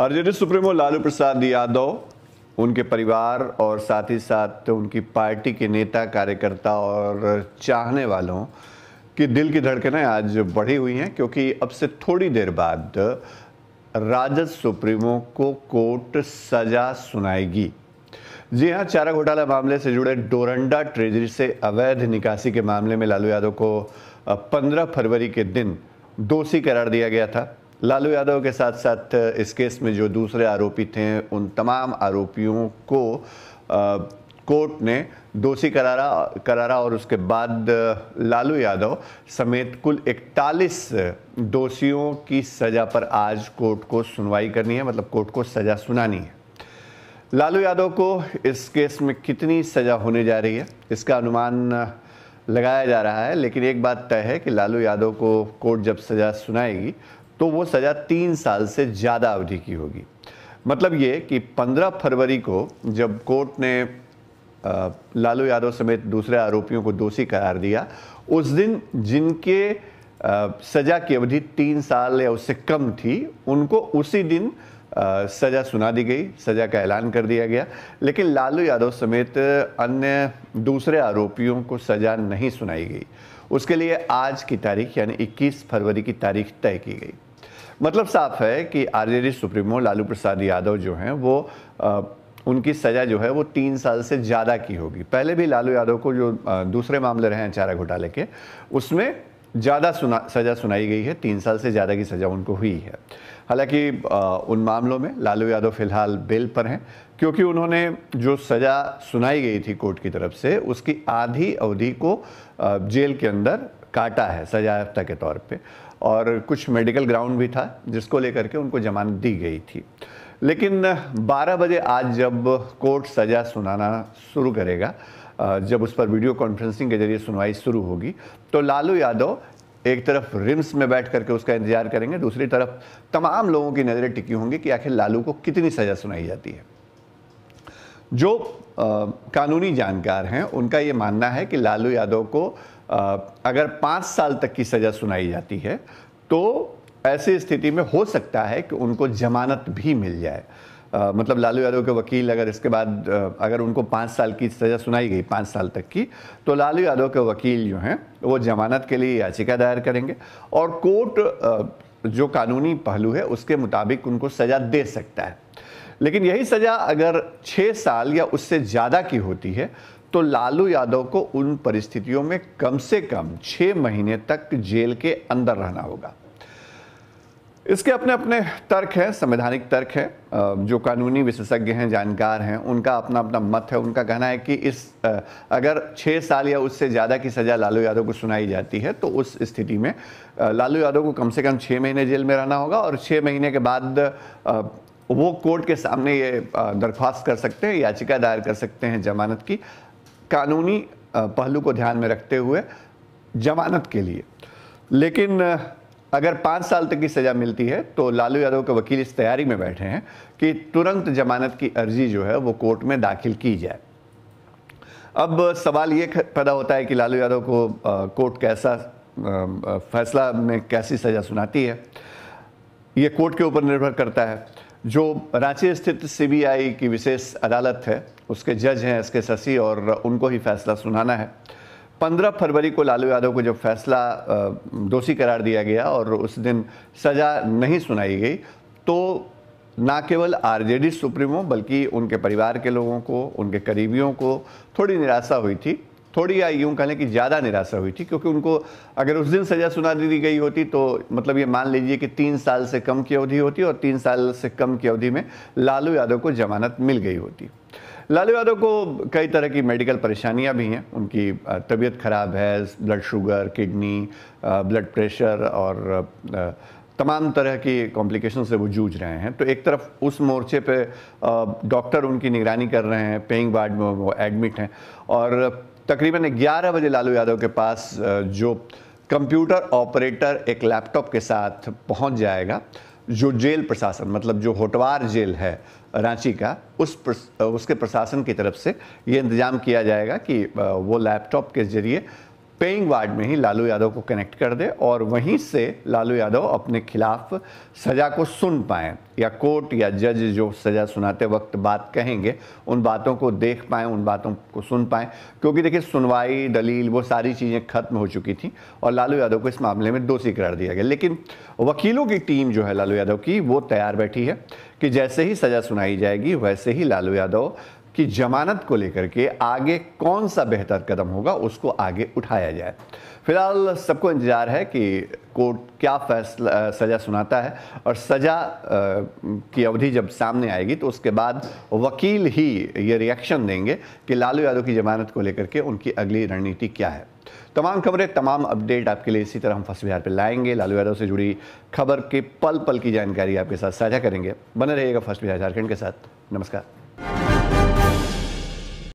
RJD supremo Lalu Prasad Yadav उनके परिवार और साथ ही साथ उनकी पार्टी के नेता कार्यकर्ता और चाहने वालों की दिल की धड़कनें आज बढ़ी हुई हैं क्योंकि अब से थोड़ी देर बाद राजद सुप्रीमो को कोर्ट सजा सुनाएगी जी हां चारा घोटाला मामले से जुड़े डोरंडा ट्रेजरी से अवैध निकासी के मामले में लालू यादव को 15 फरवरी के दिन दोषी करार दिया गया था लालू यादव के साथ साथ इस केस में जो दूसरे आरोपी थे उन तमाम आरोपियों को आ, कोर्ट ने दोषी करारा करारा और उसके बाद लालू यादव समेत कुल 41 दोषियों की सज़ा पर आज कोर्ट को सुनवाई करनी है मतलब कोर्ट को सज़ा सुनानी है लालू यादव को इस केस में कितनी सज़ा होने जा रही है इसका अनुमान लगाया जा रहा है लेकिन एक बात तय है कि लालू यादव को कोर्ट जब सज़ा सुनाएगी तो वो सज़ा तीन साल से ज़्यादा अवधि की होगी मतलब ये कि 15 फरवरी को जब कोर्ट ने लालू यादव समेत दूसरे आरोपियों को दोषी करार दिया उस दिन जिनके सज़ा की अवधि तीन साल या उससे कम थी उनको उसी दिन सज़ा सुना दी गई सज़ा का ऐलान कर दिया गया लेकिन लालू यादव समेत अन्य दूसरे आरोपियों को सज़ा नहीं सुनाई गई उसके लिए आज की तारीख यानी 21 फरवरी की तारीख तय की गई मतलब साफ है कि डी सुप्रीमो लालू प्रसाद यादव जो हैं वो आ, उनकी सज़ा जो है वो तीन साल से ज़्यादा की होगी पहले भी लालू यादव को जो दूसरे मामले रहे हैं चारा घोटाले के उसमें ज़्यादा सुना सज़ा सुनाई गई है तीन साल से ज़्यादा की सज़ा उनको हुई है हालांकि उन मामलों में लालू यादव फिलहाल बेल पर हैं क्योंकि उन्होंने जो सज़ा सुनाई गई थी कोर्ट की तरफ से उसकी आधी अवधि को जेल के अंदर काटा है सजायाफ्ता के तौर पे और कुछ मेडिकल ग्राउंड भी था जिसको लेकर के उनको जमानत दी गई थी लेकिन 12 बजे आज जब कोर्ट सज़ा सुनाना शुरू करेगा जब उस पर वीडियो कॉन्फ्रेंसिंग के जरिए सुनवाई शुरू होगी तो लालू यादव एक तरफ रिम्स में बैठ करके उसका इंतजार करेंगे दूसरी तरफ तमाम लोगों की नज़रें टिकी होंगी कि आखिर लालू को कितनी सज़ा सुनाई जाती है जो आ, कानूनी जानकार हैं उनका ये मानना है कि लालू यादव को आ, अगर पाँच साल तक की सज़ा सुनाई जाती है तो ऐसी स्थिति में हो सकता है कि उनको जमानत भी मिल जाए आ, मतलब लालू यादव के वकील अगर इसके बाद अगर उनको पाँच साल की सज़ा सुनाई गई पाँच साल तक की तो लालू यादव के वकील जो हैं वो जमानत के लिए याचिका दायर करेंगे और कोर्ट जो कानूनी पहलू है उसके मुताबिक उनको सज़ा दे सकता है लेकिन यही सज़ा अगर छः साल या उससे ज़्यादा की होती है तो लालू यादव को उन परिस्थितियों में कम से कम छः महीने तक जेल के अंदर रहना होगा इसके अपने अपने तर्क हैं संवैधानिक तर्क हैं जो कानूनी विशेषज्ञ हैं जानकार हैं उनका अपना अपना मत है उनका कहना है कि इस अगर छः साल या उससे ज़्यादा की सज़ा लालू यादव को सुनाई जाती है तो उस स्थिति में लालू यादव को कम से कम छः महीने जेल में रहना होगा और छः महीने के बाद वो कोर्ट के सामने ये दरख्वास्त कर सकते हैं याचिका दायर कर सकते हैं जमानत की कानूनी पहलू को ध्यान में रखते हुए जमानत के लिए लेकिन अगर पाँच साल तक की सज़ा मिलती है तो लालू यादव के वकील इस तैयारी में बैठे हैं कि तुरंत जमानत की अर्जी जो है वो कोर्ट में दाखिल की जाए अब सवाल ये पैदा होता है कि लालू यादव को कोर्ट कैसा फैसला में कैसी सज़ा सुनाती है ये कोर्ट के ऊपर निर्भर करता है जो रांची स्थित सीबीआई की विशेष अदालत है उसके जज हैं एस के शशि और उनको ही फैसला सुनाना है 15 फरवरी को लालू यादव को जब फैसला दोषी करार दिया गया और उस दिन सज़ा नहीं सुनाई गई तो ना केवल आरजेडी सुप्रीमो बल्कि उनके परिवार के लोगों को उनके करीबियों को थोड़ी निराशा हुई थी थोड़ी या यूँ कहें कि ज़्यादा निराशा हुई थी क्योंकि उनको अगर उस दिन सज़ा सुना दी गई होती तो मतलब ये मान लीजिए कि तीन साल से कम की अवधि होती और तीन साल से कम की अवधि में लालू यादव को जमानत मिल गई होती लालू यादव को कई तरह की मेडिकल परेशानियां भी हैं उनकी तबीयत ख़राब है blood sugar kidney blood pressure और तमाम तरह की कॉम्प्लिकेशन से वो जूझ रहे हैं तो एक तरफ उस मोर्चे पे डॉक्टर उनकी निगरानी कर रहे हैं पेइंग वार्ड में वो एडमिट हैं और तकरीबन 11 बजे लालू यादव के पास जो कंप्यूटर ऑपरेटर एक लैपटॉप के साथ पहुंच जाएगा जो जेल प्रशासन मतलब जो होटवार जेल है रांची का उस प्रस, उसके प्रशासन की तरफ से ये इंतज़ाम किया जाएगा कि वो लैपटॉप के ज़रिए पेइंग वार्ड में ही लालू यादव को कनेक्ट कर दे और वहीं से लालू यादव अपने खिलाफ सज़ा को सुन पाए या कोर्ट या जज जो सज़ा सुनाते वक्त बात कहेंगे उन बातों को देख पाए उन बातों को सुन पाए क्योंकि देखिए सुनवाई दलील वो सारी चीज़ें खत्म हो चुकी थी और लालू यादव को इस मामले में दोषी करार दिया गया लेकिन वकीलों की टीम जो है लालू यादव की वो तैयार बैठी है कि जैसे ही सज़ा सुनाई जाएगी वैसे ही लालू यादव कि जमानत को लेकर के आगे कौन सा बेहतर कदम होगा उसको आगे उठाया जाए फिलहाल सबको इंतज़ार है कि कोर्ट क्या फैसला सज़ा सुनाता है और सज़ा की अवधि जब सामने आएगी तो उसके बाद वकील ही ये रिएक्शन देंगे कि लालू यादव की जमानत को लेकर के उनकी अगली रणनीति क्या है तमाम खबरें तमाम अपडेट आपके लिए इसी तरह हम फर्स्ट बिहार पर लाएंगे लालू यादव से जुड़ी खबर के पल पल की जानकारी आपके साथ साझा करेंगे बने रहिएगा फर्स्ट बिहार झारखंड के साथ नमस्कार